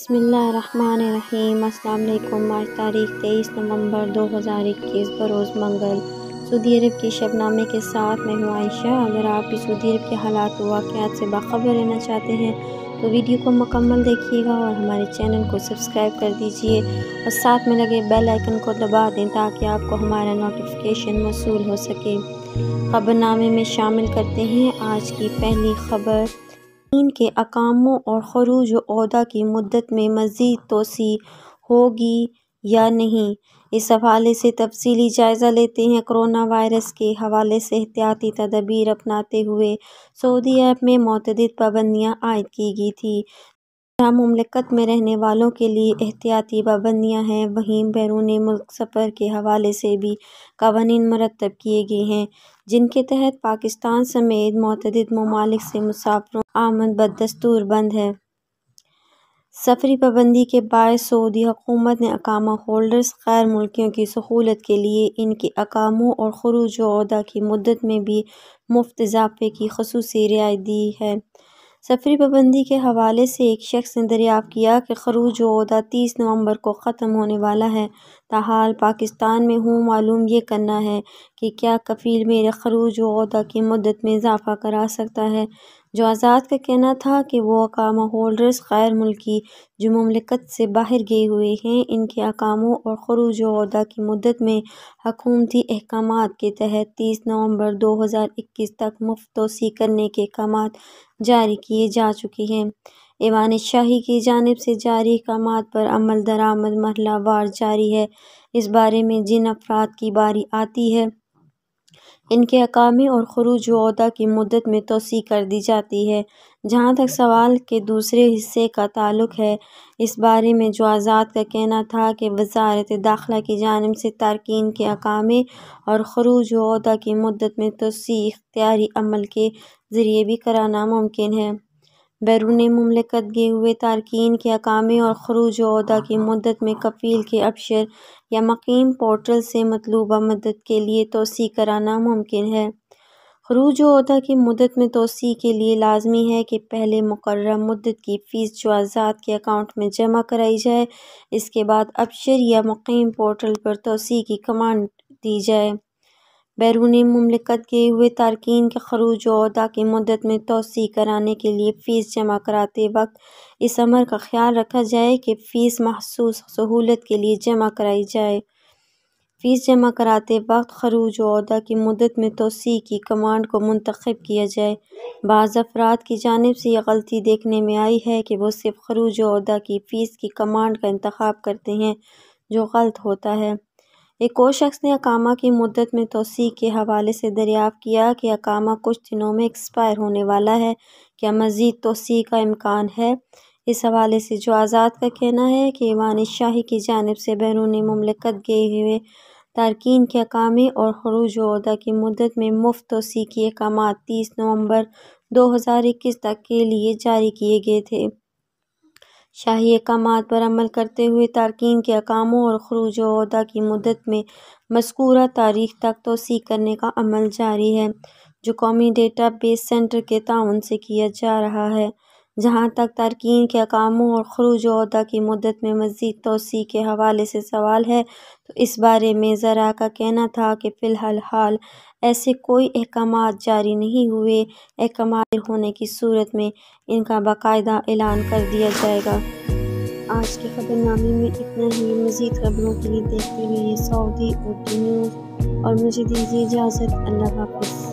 بسم اللہ الرحمن الرحیم السلام علیکم آج تاریخ تیئیس نومبر دو ہزار اکیس بروز منگل سعودی عرب کی شب نامے کے ساتھ میں ہوں عائشہ اگر آپ بھی سعودی عرب کے حالات و واقعات سے باخبر رہنا چاہتے ہیں تو ویڈیو کو مکمل دیکھیے گا اور ہمارے چینل کو سبسکرائب کر دیجئے اور ساتھ میں لگے بیل آئیکن کو دبا دیں تاکہ آپ کو ہمارا نوٹیفیکیشن موصول ہو سکے خبر نامے میں شامل کرتے ہیں آج کی پہلی خبر ان کے اقاموں اور خروج و عہدہ کی مدت میں مزید توسیع ہوگی یا نہیں اس حوالے سے تفصیلی جائزہ لیتے ہیں کرونا وائرس کے حوالے سے احتیاطی تدابیر اپناتے ہوئے سعودی عرب میں متعدد پابندیاں عائد کی گئی تھیں جہاں مملکت میں رہنے والوں کے لیے احتیاطی پابندیاں ہیں وہیں بیرون ملک سفر کے حوالے سے بھی قوانین مرتب کیے گئے ہیں جن کے تحت پاکستان سمیت متعدد ممالک سے مسافروں آمد بدستور بند ہے سفری پابندی کے باعث سعودی حکومت نے اکامہ ہولڈرز غیر ملکیوں کی سہولت کے لیے ان کے اقاموں اور خروج و عہدہ کی مدت میں بھی مفت اضافے کی خصوصی رعایت دی ہے سفری پابندی کے حوالے سے ایک شخص نے دریافت کیا کہ خروج عہدہ تیس نومبر کو ختم ہونے والا ہے تاحال پاکستان میں ہوں معلوم یہ کرنا ہے کہ کیا کفیل میرے خروج و عہدہ کی مدت میں اضافہ کرا سکتا ہے جو آزاد کا کہنا تھا کہ وہ اقامہ ہولڈرز غیر ملکی جو مملکت سے باہر گئے ہوئے ہیں ان کے اقاموں اور خروج و عہدہ کی مدت میں حکومتی احکامات کے تحت تیس نومبر دو ہزار اکیس تک مفت توسیع کرنے کے احکامات جاری کیے جا چکی ہیں ایوان شاہی کی جانب سے جاری احکامات پر عمل درآمد مرحلہ وار جاری ہے اس بارے میں جن افراد کی باری آتی ہے ان کے اقامے اور خروج عہدہ کی مدت میں توسیع کر دی جاتی ہے جہاں تک سوال کے دوسرے حصے کا تعلق ہے اس بارے میں جو آزاد کا کہنا تھا کہ وزارت داخلہ کی جانب سے تارکین کے اقامے اور خروج و عہدہ کی مدت میں توسیع اختیاری عمل کے ذریعے بھی کرانا ممکن ہے بیرون مملکت گئے ہوئے تارکین کے اقامے اور خروج و عہدہ کی مدت میں کفیل کے افشر یا مقیم پورٹل سے مطلوبہ مدت کے لیے توسیع کرانا ممکن ہے خروج عہدہ کی مدت میں توسیع کے لیے لازمی ہے کہ پہلے مقررہ مدت کی فیس جو آزاد کے اکاؤنٹ میں جمع کرائی جائے اس کے بعد افشر یا مقیم پورٹل پر توسیع کی کمانڈ دی جائے بیرونی مملکت کے ہوئے تارکین کے خروج و عہدہ کی مدت میں توسیع کرانے کے لیے فیس جمع کراتے وقت اس عمر کا خیال رکھا جائے کہ فیس مخصوص سہولت کے لیے جمع کرائی جائے فیس جمع کراتے وقت خروج و عہدہ کی مدت میں توسیع کی کمانڈ کو منتخب کیا جائے بعض افراد کی جانب سے یہ غلطی دیکھنے میں آئی ہے کہ وہ صرف خروج و عہدہ کی فیس کی کمانڈ کا انتخاب کرتے ہیں جو غلط ہوتا ہے ایک اور شخص نے اقامہ کی مدت میں توسیع کے حوالے سے دریافت کیا کہ اقامہ کچھ دنوں میں ایکسپائر ہونے والا ہے کیا مزید توسیع کا امکان ہے اس حوالے سے جو آزاد کا کہنا ہے کہ ایوان شاہی کی جانب سے بیرون مملکت گئے ہوئے تارکین کے اقامے اور خروج و عہدہ کی مدت میں مفت توسیع کی اقامات تیس نومبر دو ہزار اکیس تک کے لیے جاری کیے گئے تھے شاہی احکامات پر عمل کرتے ہوئے تارکین کے اقاموں اور خروج و عہدہ کی مدت میں مذکورہ تاریخ تک توسیع کرنے کا عمل جاری ہے جو قومی ڈیٹا بیس سینٹر کے تعاون سے کیا جا رہا ہے جہاں تک تارکین کے اقاموں اور خروج و عہدہ کی مدت میں مزید توسیع کے حوالے سے سوال ہے تو اس بارے میں ذرا کا کہنا تھا کہ فی الحال حال ایسے کوئی احکامات جاری نہیں ہوئے احکامات ہونے کی صورت میں ان کا باقاعدہ اعلان کر دیا جائے گا آج کے خبر نامے میں اتنا ہی مزید خبروں کے لیے دیکھتے ہوئے سعودی اردو نیوز اور مجھے دیجیے اجازت اللہ حافظ